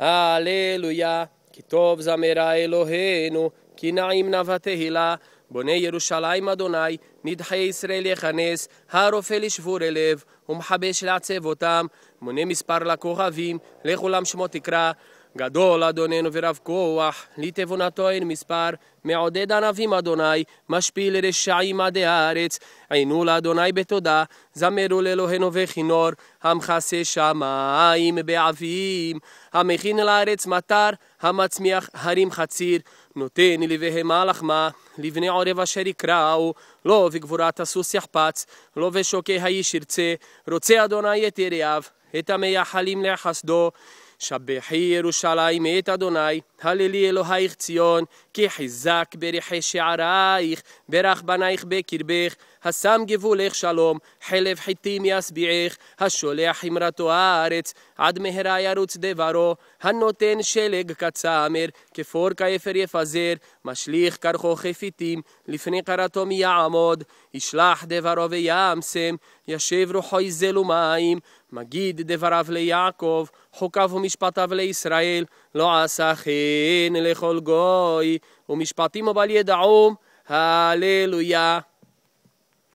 הללויה, כי טוב זמרה אלוהינו, כי נעים נא ותהילה. בונה ירושלים אדוני, נדחי ישראל יכנס, הרופא לשבור אליו. ומחבש לעצב אותם, מונה מספר לכוכבים, לכולם שמו תקרא. גדול אדוננו ורב כוח, לתבונתו אין מספר, מעודד ענבים אדוני, משפיל רשעים עדי הארץ, עינו לאדוני בתודה, זמרו לאלוהינו וכינור, המכסה שמיים בעבים, המכין לארץ מטר, המצמיח הרים חציר, נותן לבהמה לחמה, לבני עורב אשר יקראו, לא וגבורת הסוס יחפץ, לא ושוקי האיש ירצה, רוצה אדוני את יריו, את המייחלים לחסדו, שבחי ירושלים את אדוני. הללי אלוהיך ציון, כי חיזק בריחי שעריך, ברך בנייך בקרבך, השם גבולך שלום, חלב חיתים יסביעך, השולח אמרתו הארץ, עד מהרה ירוץ דברו, הנותן שלג כצמר, כפור כאפר יפזר, משליך קרחו חפיתים, לפני קרתו מי יעמוד, ישלח דברו ויעמסם, ישב רוחו יזלו מים, מגיד דבריו ליעקב, חוקיו ומשפטיו לישראל, לא עשה חי. כן. דין לכל גוי, ומשפטים אבל ידעום, הללויה.